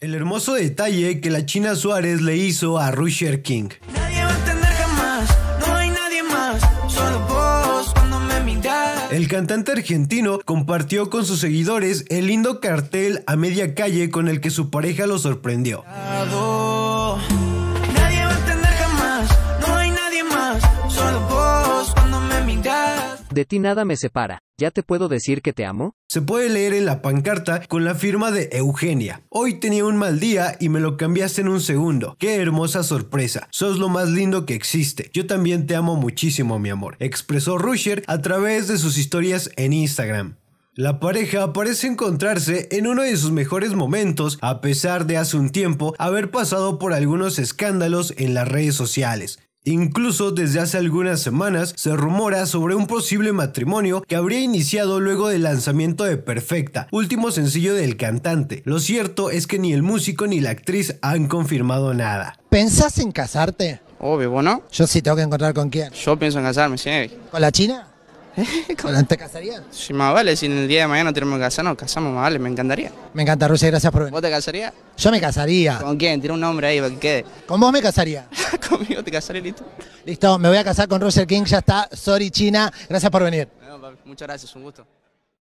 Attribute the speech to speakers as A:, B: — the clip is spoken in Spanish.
A: El hermoso detalle que la China Suárez le hizo a Rusher King. El cantante argentino compartió con sus seguidores el lindo cartel a media calle con el que su pareja lo sorprendió. De ti nada me separa. ¿Ya te puedo decir que te amo? Se puede leer en la pancarta con la firma de Eugenia. Hoy tenía un mal día y me lo cambiaste en un segundo. Qué hermosa sorpresa. Sos lo más lindo que existe. Yo también te amo muchísimo, mi amor. Expresó Rusher a través de sus historias en Instagram. La pareja parece encontrarse en uno de sus mejores momentos a pesar de hace un tiempo haber pasado por algunos escándalos en las redes sociales. Incluso desde hace algunas semanas se rumora sobre un posible matrimonio que habría iniciado luego del lanzamiento de Perfecta, último sencillo del cantante. Lo cierto es que ni el músico ni la actriz han confirmado nada.
B: ¿Pensás en casarte? Obvio, ¿vos no? Yo sí tengo que encontrar con quién. Yo pienso en casarme, sí. ¿Con la China? ¿Con la te casarías? Sí, más vale, si en el día de mañana tenemos que casarnos, casamos, más vale, me encantaría. Me encanta, Rusia, gracias por venir. ¿Vos te casarías? Yo me casaría. ¿Con quién? Tiene un nombre ahí para que quede. ¿Con vos me casaría? conmigo, te casaré listo. Listo, me voy a casar con Roger King, ya está. Sorry, China. Gracias por venir.
C: muchas gracias, un gusto.